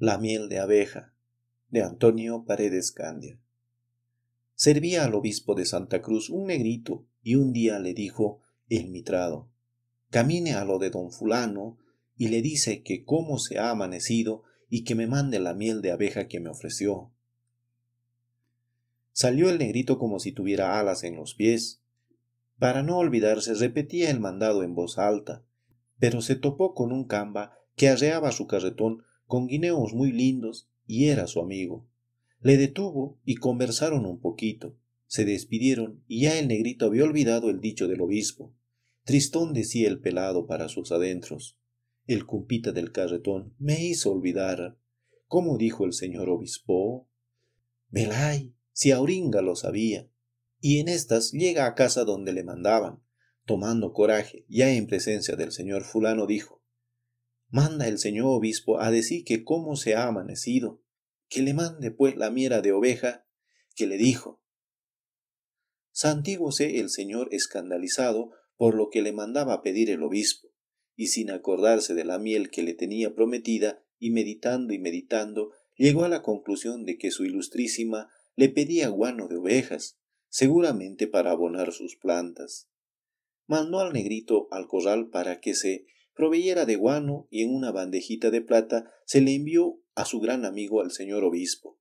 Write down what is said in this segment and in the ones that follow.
La miel de abeja, de Antonio Paredes Candia. Servía al obispo de Santa Cruz un negrito y un día le dijo el mitrado, camine a lo de don fulano y le dice que cómo se ha amanecido y que me mande la miel de abeja que me ofreció. Salió el negrito como si tuviera alas en los pies. Para no olvidarse repetía el mandado en voz alta, pero se topó con un camba que arreaba su carretón con guineos muy lindos y era su amigo. Le detuvo y conversaron un poquito. Se despidieron y ya el negrito había olvidado el dicho del obispo. Tristón decía el pelado para sus adentros. El cumpita del carretón me hizo olvidar. ¿Cómo dijo el señor obispo? Velay, si Auringa lo sabía. Y en estas llega a casa donde le mandaban. Tomando coraje, ya en presencia del señor fulano, dijo manda el señor obispo a decir que cómo se ha amanecido, que le mande pues la miera de oveja, que le dijo. Santígose el señor escandalizado por lo que le mandaba pedir el obispo, y sin acordarse de la miel que le tenía prometida, y meditando y meditando, llegó a la conclusión de que su ilustrísima le pedía guano de ovejas, seguramente para abonar sus plantas. Mandó al negrito al corral para que se proveyera de guano y en una bandejita de plata se le envió a su gran amigo al señor obispo.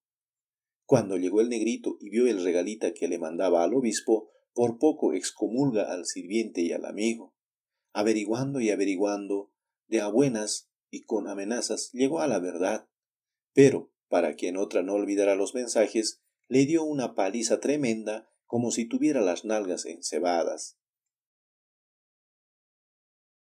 Cuando llegó el negrito y vio el regalita que le mandaba al obispo, por poco excomulga al sirviente y al amigo. Averiguando y averiguando, de a buenas y con amenazas llegó a la verdad. Pero, para que en otra no olvidara los mensajes, le dio una paliza tremenda como si tuviera las nalgas encebadas.